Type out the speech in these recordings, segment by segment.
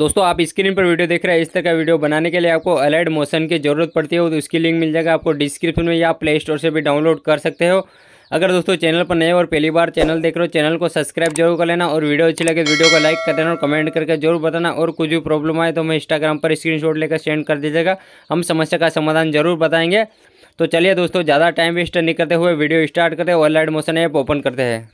दोस्तों आप स्क्रीन पर वीडियो देख रहे हैं इस तरह का वीडियो बनाने के लिए आपको अलर्ट मोशन की ज़रूरत पड़ती है तो उसकी लिंक मिल जाएगा आपको डिस्क्रिप्शन में या प्ले स्टोर से भी डाउनलोड कर सकते हो अगर दोस्तों चैनल पर नए और पहली बार चैनल देख रहे हो चैनल को सब्सक्राइब जरूर कर लेना और वीडियो अच्छी लगे वीडियो को लाइक कर देना और कमेंट करके जरूर बताना और कुछ भी प्रॉब्लम आए तो मैं इंस्टाग्राम पर स्क्रीनशॉट लेकर सेंड कर दीजिएगा हम समस्या का समाधान जरूर बताएंगे तो चलिए दोस्तों ज़्यादा टाइम वेस्ट नहीं करते हुए वीडियो स्टार्ट करते हैं और लाइट मोशन ऐप ओपन करते हैं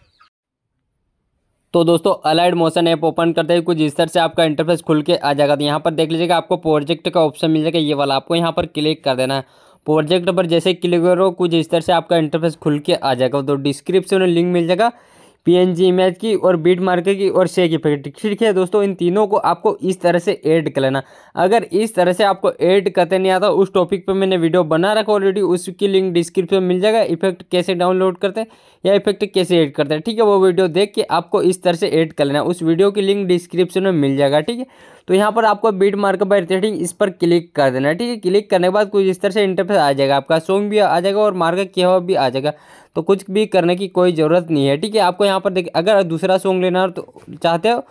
तो दोस्तों अलाइड मोशन ऐप ओपन करते ही कुछ इस तरह से आपका इंटरफेस खुल के आ जाएगा तो यहाँ पर देख लीजिएगा आपको प्रोजेक्ट का ऑप्शन मिल जाएगा ये वाला आपको यहाँ पर क्लिक कर देना है प्रोजेक्ट पर जैसे क्लिक करो कुछ इस तरह से आपका इंटरफेस खुल के आ जाएगा तो डिस्क्रिप्शन में लिंक मिल जाएगा पीएनजी इमेज की और बीट मार्के की और शेक इफेक्ट ठीक है दोस्तों इन तीनों को आपको इस तरह से ऐड कर लेना अगर इस तरह से आपको ऐड करते नहीं आता उस टॉपिक पे मैंने वीडियो बना रखा ऑलरेडी उसकी लिंक डिस्क्रिप्शन में मिल जाएगा इफेक्ट कैसे डाउनलोड करते हैं या इफेक्ट कैसे ऐड करते हैं ठीक है वो वीडियो देख के आपको इस तरह से ऐड कर लेना उस वीडियो की लिंक डिस्क्रिप्शन में मिल जाएगा ठीक है तो यहाँ पर आपको बीट मार्क बाय रेटिंग इस पर क्लिक कर देना ठीक है क्लिक करने के बाद कुछ इस तरह से इंटरफेस आ जाएगा आपका सॉन्ग भी आ जाएगा और मार्क किया हुआ भी आ जाएगा तो कुछ भी करने की कोई ज़रूरत नहीं है ठीक है आपको यहाँ पर देख अगर दूसरा सॉन्ग लेना तो चाहते हो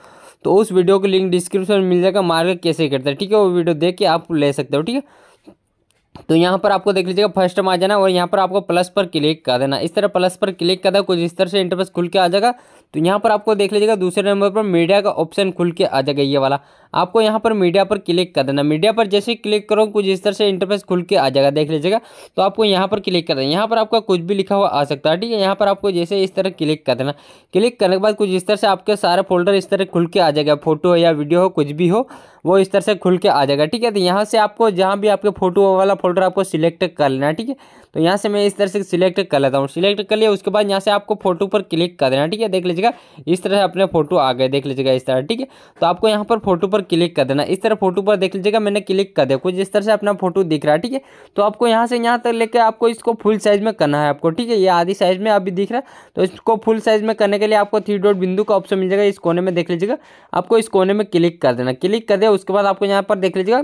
तो उस वीडियो की लिंक डिस्क्रिप्शन में मिल जाएगा मार्ग कैसे करता है ठीक है वो वीडियो देख के आप ले सकते हो ठीक है तो यहाँ पर आपको देख लीजिएगा फर्स्ट टाइम आ जाना और यहाँ पर आपको प्लस पर क्लिक कर देना इस तरह प्लस पर क्लिक कर देना कुछ इस तरह से इंटरफेस खुल के आ जाएगा तो यहाँ पर आपको देख लीजिएगा दूसरे नंबर पर मीडिया का ऑप्शन खुल के आ जाएगा ये वाला आपको यहाँ पर मीडिया पर क्लिक कर देना मीडिया पर जैसे ही क्लिक करो कुछ इस तरह से इंटरफेस खुल के आ जाएगा देख लीजिएगा तो आपको यहाँ पर क्लिक कर देना यहाँ पर आपका कुछ भी लिखा हुआ आ सकता है ठीक है यहाँ पर आपको जैसे इस तरह क्लिक कर देना क्लिक करने के बाद कुछ इस तरह से आपके सारे फोल्डर इस तरह खुल के आ जाएगा फोटो हो या वीडियो हो कुछ भी हो वो इस तरह से खुल के आ जाएगा ठीक है तो यहाँ से आपको जहाँ भी आपके फोटो वाला फोल्डर आपको सिलेक्ट कर लेना ठीक है तो यहाँ से मैं इस तरह से सिलेक्ट कर लेता हूँ सिलेक्ट कर लिया उसके बाद यहाँ से आपको फोटो पर क्लिक कर देना ठीक है देख लीजिएगा इस तरह से अपने फोटो आ गए देख लीजिएगा इस तरह ठीक है तो आपको यहाँ पर फोटो पर क्लिक कर देना इस तरह फोटो पर देख लीजिएगा मैंने क्लिक कर दिया कुछ इस तरह से अपना फोटो दिख रहा है ठीक है तो आपको यहाँ से यहाँ तक लेकर आपको इसको फुल साइज में करना है आपको ठीक है ये आधी साइज में अभी दिख रहा है तो इसको फुल साइज में करने के लिए आपको थ्री डॉट बिंदु का ऑप्शन मिल जाएगा इस कोने में देख लीजिएगा आपको इस कोने में क्लिक कर देना क्लिक कर दे उसके बाद आपको यहाँ पर देख लीजिएगा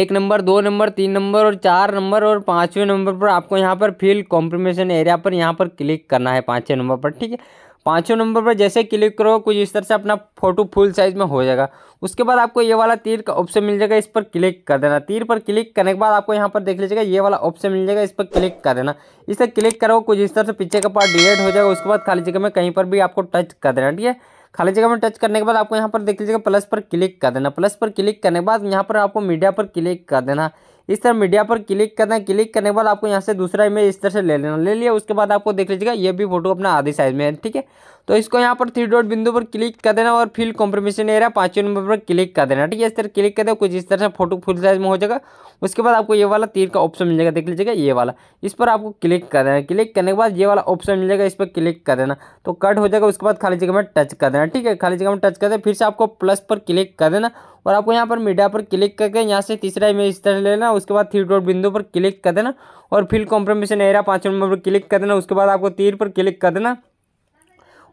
एक नंबर दो नंबर तीन नंबर और चार नंबर और पाँचवें नंबर पर आपको यहाँ पर फिल कॉम्प्रोमेशन एरिया पर यहाँ पर क्लिक करना है पाँचवें नंबर पर ठीक है पाँचों नंबर पर जैसे क्लिक करो कुछ इस तरह से अपना फोटो फुल साइज़ में हो जाएगा उसके बाद आपको ये वाला तीर का ऑप्शन मिल जाएगा इस पर क्लिक कर देना तीर पर क्लिक करने के बाद आपको यहाँ पर देख लीजिएगा ये वाला ऑप्शन मिल जाएगा इस पर क्लिक कर देना तरह क्लिक करो कुछ इस तरह से पीछे का पार्ट डिलीट हो जाएगा उसके बाद खाली जगह में कहीं पर भी आपको टच कर देना ठीक है खाली जगह में टच करने के बाद आपको यहाँ पर देख लीजिएगा प्लस पर क्लिक कर देना प्लस पर क्लिक करने के बाद यहाँ पर आपको मीडिया पर क्लिक कर देना इस तरह मीडिया पर क्लिक करना है क्लिक करने के बाद आपको यहाँ से दूसरा इमेज इस तरह से ले लेना ले लिया उसके बाद आपको देख लीजिएगा ये भी फोटो अपना आधी साइज में है ठीक है तो इसको यहाँ पर थ्री डॉट बिंदु पर क्लिक कर देना और फिल कॉम्प्रीमेशन एरिया पाँचवें नंबर पर क्लिक कर देना ठीक है इस तरह क्लिक कर दे कुछ इस तरह से फोटो फुल साइज में हो जाएगा उसके बाद आपको ये वाला तीर का ऑप्शन मिल जाएगा देख लीजिएगा ये वाला इस पर आपको क्लिक कर देना क्लिक करने के बाद ये वाला ऑप्शन मिल जाएगा इस पर क्लिक कर देना तो कट हो जाएगा उसके बाद खाली जगह में टच कर देना ठीक है खाली जगह में टच कर देना फिर से आपको प्लस पर क्लिक कर देना और आपको यहाँ पर मीडिया पर क्लिक करके यहाँ से तीसरा इमेज इस तरह लेना उसके बाद थ्री डॉट बिंदु पर क्लिक कर देना और फिर कॉम्प्रोमेशन एरिया पाँचवें नंबर पर क्लिक कर देना उसके बाद आपको तीर पर क्लिक कर देना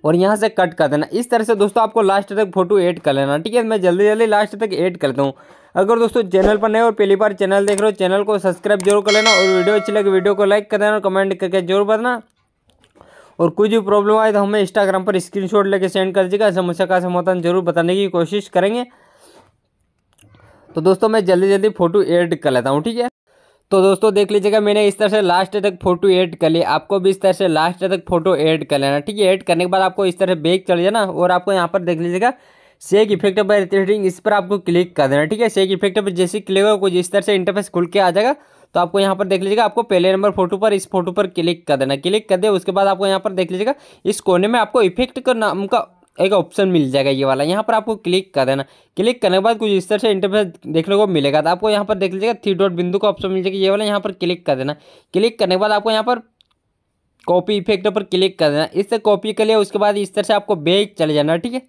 और यहाँ से कट कर देना इस तरह से दोस्तों आपको लास्ट तक फोटो ऐड कर लेना ठीक है मैं जल्दी जल्दी लास्ट तक ऐड करता हूँ अगर दोस्तों चैनल पर नए और पहली बार चैनल देख रहे हो चैनल को सब्सक्राइब जरूर कर लेना और वीडियो अच्छी लगे वीडियो को लाइक कर देना और कमेंट करके जरूर बताना और कुछ भी प्रॉब्लम आए तो हमें इंस्टाग्राम पर स्क्रीनशॉट लेके सेंड कर दीजिएगा समस्या का समाधान जरूर बताने की कोशिश करेंगे तो दोस्तों मैं जल्दी जल्दी फ़ोटो एड कर लेता हूँ ठीक है तो दोस्तों देख लीजिएगा मैंने इस तरह से लास्ट तक फोटो ऐड कर ली आपको भी इस तरह से लास्ट तक फोटो ऐड कर लेना ठीक है ऐड करने के बाद आपको इस तरह से बैग चल जाना और आपको यहाँ पर देख लीजिएगा शेक इफेक्ट पर रिटेटिंग इस पर आपको क्लिक कर देना ठीक है शेक इफेक्ट पर जैसे क्लिक हो कुछ इस तरह से इंटरफेस खुल के आ जाएगा तो आपको यहाँ पर देख लीजिएगा आपको पहले नंबर फोटो पर इस फोटो पर क्लिक कर देना क्लिक कर दे उसके बाद आपको यहाँ पर देख लीजिएगा इस कोने में आपको इफेक्ट का नाम का एक ऑप्शन मिल जाएगा ये वाला यहाँ पर आपको क्लिक कर देना क्लिक करने के बाद कुछ इस तरह से इंटरफेस देखने को मिलेगा तो आपको यहाँ पर देख लीजिएगा थ्री डॉट बिंदु का ऑप्शन मिल जाएगा ये वाला यहाँ पर क्लिक कर देना क्लिक करने के बाद आपको यहाँ पर कॉपी इफेक्ट पर क्लिक कर देना इससे कॉपी कर लिया उसके बाद इस तरह से आपको बैग चले जाना ठीक है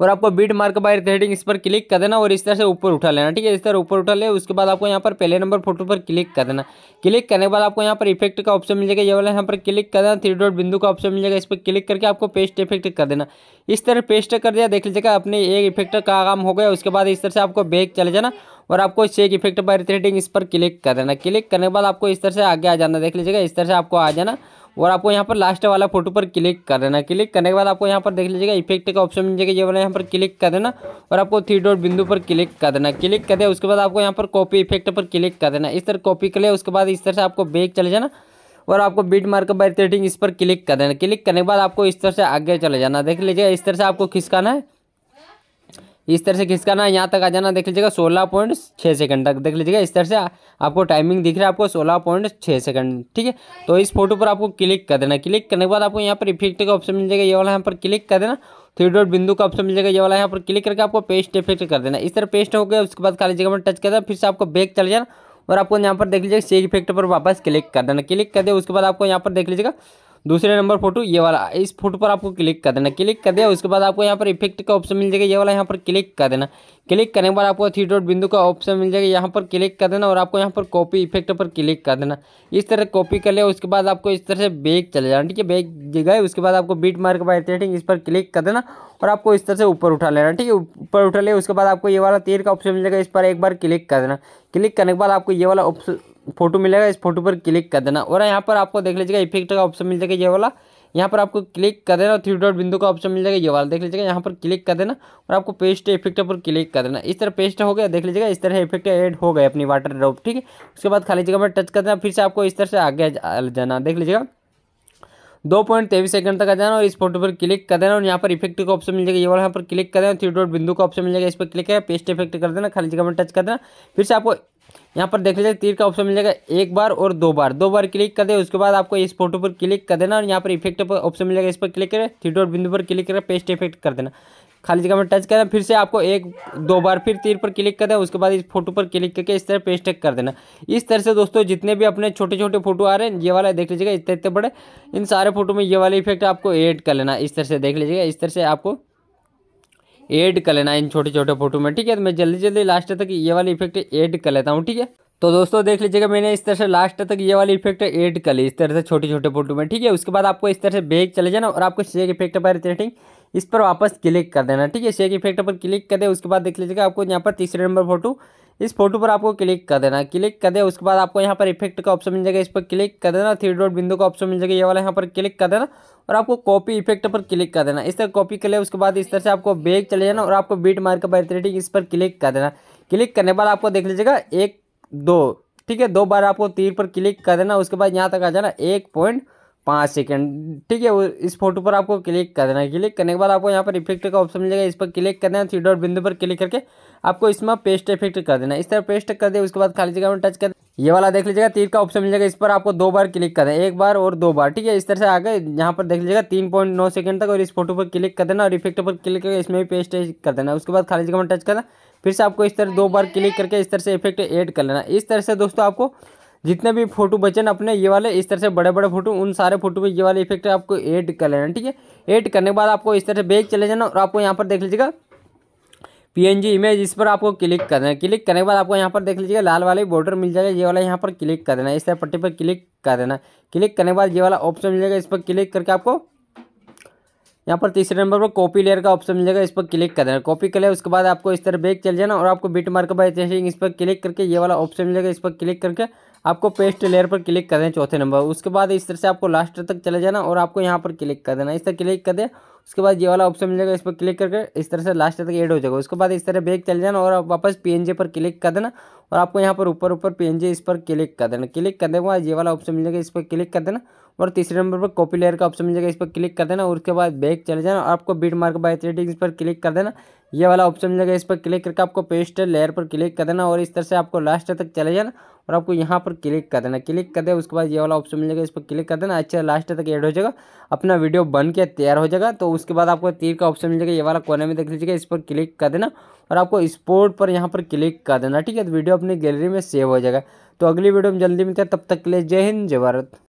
और आपको बीट मार्क बाय थ्रेडिंग इस पर क्लिक कर देना और इस तरह से ऊपर उठा लेना ठीक है इस तरह ऊपर उठा ले उसके बाद आपको यहाँ पर पहले नंबर फोटो पर क्लिक कर देना क्लिक करने के बाद आपको यहाँ पर इफेक्ट का ऑप्शन मिल जाएगा ये वाला यहाँ पर क्लिक कर देना थ्री डॉट बिंदु का ऑप्शन मिल जाएगा इस पर क्लिक करके आपको पेस्ट इफेक्ट कर देना इस तरह पेस्ट कर दिया देख लीजिएगा अपने एक इफेक्ट का काम हो गया उसके बाद इस तरह से आपको बैग चले जाना और आपको चेक इफेक्ट बाय थ्रेडिंग इस पर क्लिक कर देना क्लिक करने के बाद आपको इस तरह से आगे आ जाना देख लीजिएगा इस तरह से आपको आ जाना और आपको यहाँ पर लास्ट वाला फोटो पर क्लिक कर देना क्लिक करने के बाद आपको यहाँ पर देख लीजिएगा इफेक्ट का ऑप्शन मिल जाएगा ये वाला यहाँ पर क्लिक कर देना और आपको थ्री डॉट बिंदु पर क्लिक कर देना क्लिक कर दिया उसके बाद आपको यहाँ पर कॉपी इफेक्ट पर क्लिक कर देना इस तरह कॉपी कर लिया उसके बाद इस तरह से आपको बेग चले जाना और आपको बीट मार्क बाई थ्रेटिंग इस पर क्लिक कर देना क्लिक करने के बाद आपको इस तरह से आगे चले जाना देख लीजिएगा इस तरह से आपको खिसकाना है इस तरह से खिसकाना है यहाँ तक आ जाना देख लीजिएगा सोलह पॉइंट छः सेकंड तक देख लीजिएगा इस तरह से आपको टाइमिंग दिख रहा है आपको सोलह पॉइंट छः सेकंड ठीक है तो इस फोटो पर आपको क्लिक कर देना क्लिक करने के बाद आपको यहाँ पर इफेक्ट का ऑप्शन मिल जाएगा ये वाला यहाँ पर क्लिक कर देना थ्री डॉट बिंदु का ऑप्शन मिल जाएगा ये वाला यहाँ पर क्लिक करके आपको पेस्ट इफेक्ट कर देना इस तरह पेस्ट हो गया उसके बाद खाली जगह में टच कर देना फिर से आपको बैक चल जाना और आपको यहाँ पर देख लीजिएगा शेयर इफेक्ट पर वापस क्लिक कर देना क्लिक कर दे उसके बाद आपको यहाँ पर देख लीजिएगा दूसरे नंबर फोटो ये वाला इस फोटो पर आपको क्लिक कर देना क्लिक कर दिया उसके बाद आपको यहाँ पर इफेक्ट का ऑप्शन मिल जाएगा ये वाला यहाँ पर क्लिक कर देना क्लिक करने के बाद आपको थ्री डॉट बिंदु का ऑप्शन मिल जाएगा यहाँ पर क्लिक कर देना और आपको यहाँ पर कॉपी इफेक्ट पर क्लिक कर देना इस तरह कॉपी कर लिया उसके बाद आपको इस तरह से बैग चले जाना ठीक है बैग गए उसके बाद आपको बीट मार्क बाई रेटिंग इस पर क्लिक कर देना और आपको इस तरह से ऊपर उठा लेना ठीक है ऊपर उठा लिया उसके बाद आपको ये वाला तीर का ऑप्शन मिल जाएगा इस पर एक बार क्लिक कर देना क्लिक करने के बाद आपको ये वाला ऑप्शन फोटो मिलेगा इस फोटो पर क्लिक कर देना और यहाँ पर आपको देख लीजिएगा इफेक्ट का ऑप्शन मिल जाएगा ये वाला यहाँ पर आपको क्लिक कर देना थ्री डॉट बिंदु का ऑप्शन मिल जाएगा ये वाला देख लीजिएगा यहाँ पर क्लिक कर देना और आपको पेस्ट इफेक्ट पर क्लिक कर देना इस तरह पेस्ट हो गया देख लीजिएगा इस तरह इफेक्ट ऐड हो गए अपनी वाटर ड्रॉप ठीक है उसके बाद खाली जगह पर टच कर देना फिर से आपको इस तरह से आगे जाना देख लीजिएगा दो पॉइंट तेईस सेकंड तक आ जाना और इस फोटो पर क्लिक कर देना और यहाँ पर इफेक्ट का ऑप्शन मिल जाएगा ये वाला यहाँ पर क्लिक कर देना थ्री डॉट बिंदु का ऑप्शन मिल जाएगा इस पर क्लिक करें पेस्ट इफेक्ट कर देना खाली जगह में टच कर देना फिर से आपको यहाँ पर देख लीजिए तीर का ऑप्शन मिल जाएगा एक बार और दो बार दो बार क्लिक कर दे उसके बाद आपको इस फोटो पर क्लिक कर देना और यहाँ पर इफेक्ट पर ऑप्शन मिलेगा इस पर क्लिक करें थ्री डॉट बिंदु पर क्लिक करें पेस्ट इफेक्ट कर देना खाली जगह में टच करना फिर से आपको एक दो बार फिर तीर पर क्लिक कर दे उसके बाद इस फोटो पर क्लिक करके इस तरह पेस्ट कर देना इस तरह से दोस्तों जितने भी अपने छोटे छोटे फोटो आ रहे हैं ये वाला देख लीजिएगा इतने इतने बड़े इन सारे फोटो में ये वाले इफेक्ट आपको ऐड कर लेना इस तरह से देख लीजिएगा इस तरह से आपको ऐड कर लेना इन छोटे छोटे फोटो में ठीक है तो मैं जल्दी जल्दी लास्ट तक ये वाली इफेक्ट ऐड कर लेता हूँ ठीक है तो दोस्तों देख लीजिएगा मैंने इस तरह से लास्ट तक ये वाली इफेक्ट ऐड कर ली इस तरह से छोटे छोटे फोटो में ठीक है उसके बाद आपको इस तरह से बैग चले जाना और आपको शेक इफेक्ट पर रिटेटिंग इस पर वापस क्लिक कर देना ठीक है शेक इफेक्ट पर क्लिक कर दे उसके बाद देख लीजिएगा आपको यहाँ पर तीसरे नंबर फोटो इस फोटो पर आपको क्लिक कर देना क्लिक कर दे उसके बाद आपको यहाँ पर इफेक्ट का ऑप्शन मिल जाएगा इस पर क्लिक कर देना थ्री डॉट बिंदु का ऑप्शन मिल जाएगा ये वाला यहाँ पर क्लिक कर देना और आपको कॉपी इफेक्ट पर क्लिक कर देना इस तरह कॉपी कर ले उसके बाद इस तरह से आपको बैग चले जाना और आपको बीट मार्क बाय थ्रेडिंग इस पर क्लिक कर देना क्लिक करने बाद आपको देख लीजिएगा एक दो ठीक है दो बार आपको तीर पर क्लिक कर देना उसके बाद यहाँ तक आ जाना एक पॉइंट पाँच सेकेंड ठीक है वो इस फोटो पर आपको क्लिक देना है क्लिक करने के बाद आपको यहाँ पर इफेक्ट का ऑप्शन मिलेगा इस पर क्लिक करना है थ्री डॉट बिंदु पर क्लिक करके आपको इसमें पेस्ट इफेक्ट कर देना इस तरह पेस्ट कर दे उसके बाद खाली जगह में टच कर ये वाला देख लीजिएगा तीर का ऑप्शन मिल जाएगा इस पर आपको दो बार क्लिक कर है एक बार और दो बार ठीक है इस तरह से आगे यहाँ पर देख लीजिएगा तीन पॉइंट नौ सेकंड तक और इस फोटो पर क्लिक कर देना और इफेक्ट पर क्लिक करके इसमें भी पेस्ट कर देना उसके बाद खाली जगह में टच करना फिर से आपको इस तरह दो बार क्लिक करके इस तरह से इफेक्ट एड कर लेना इस तरह से दोस्तों आपको जितने भी फोटो बचे ना अपने ये वाले इस तरह से बड़े बड़े फोटो उन सारे फोटो में ये वाले इफेक्ट आपको ऐड कर लेना ठीक है ऐड करने के बाद आपको इस तरह से बैग चले जाना और आपको यहाँ पर देख लीजिएगा जी इमेज इस पर आपको क्लिक कर देना क्लिक करने के बाद आपको यहाँ पर देख लीजिएगा लाल वाले बॉर्डर मिल जाएगा ये वाला यहाँ पर क्लिक कर देना इस तरह पट्टी पर क्लिक कर देना क्लिक करने के बाद ये वाला ऑप्शन मिल जाएगा इस पर क्लिक करके आपको यहाँ पर तीसरे नंबर पर कॉपी लेयर का ऑप्शन मिल जाएगा इस पर क्लिक कर देना कॉपी कर उसके बाद आपको इस तरह बैग चल जाना और आपको बीट मार्क बाई इस पर क्लिक करके ये वाला ऑप्शन मिल जाएगा इस पर क्लिक करके आपको पेस्ट लेयर पर क्लिक कर दें चौथे नंबर उसके बाद इस तरह से आपको लास्ट तक चले जाना और आपको यहाँ पर क्लिक कर देना इस तरह क्लिक कर दें उसके बाद ये वाला ऑप्शन मिल जाएगा इस पर क्लिक करके इस तरह से लास्ट तक एड हो जाएगा उसके बाद इस तरह बैग चले जाना और आप वापस पी पर क्लिक कर देना और आपको यहाँ पर ऊपर ऊपर पी इस पर क्लिक कर देना क्लिक करने के बाद ये वाला ऑप्शन मिल जाएगा इस पर क्लिक कर देना और तीसरे नंबर पर कॉपी लेयर का ऑप्शन मिल जाएगा इस पर क्लिक कर देना और उसके बाद बैग चले जाना आपको बीट मार्क बाय थ्री इस पर क्लिक कर देना ये वाला ऑप्शन मिल जाएगा इस पर क्लिक करके आपको पेस्ट लेयर पर क्लिक कर देना और इस तरह से आपको लास्ट तक चले जाना और आपको यहाँ पर क्लिक कर देना क्लिक कर दे उसके बाद ये वाला ऑप्शन मिल जाएगा इस पर क्लिक कर देना अच्छा लास्ट तक एड हो जाएगा अपना वीडियो बन के तैयार हो जाएगा तो उसके बाद आपको तीर का ऑप्शन मिल जाएगा ये वाला कोने में देख लीजिएगा इस पर क्लिक कर देना और आपको स्पोर्ट पर यहाँ पर क्लिक कर देना ठीक है तो वीडियो अपनी गैलरी में सेव हो जाएगा तो अगली वीडियो में जल्दी मिलते हैं तब तक के लिए जय हिंद जय भारत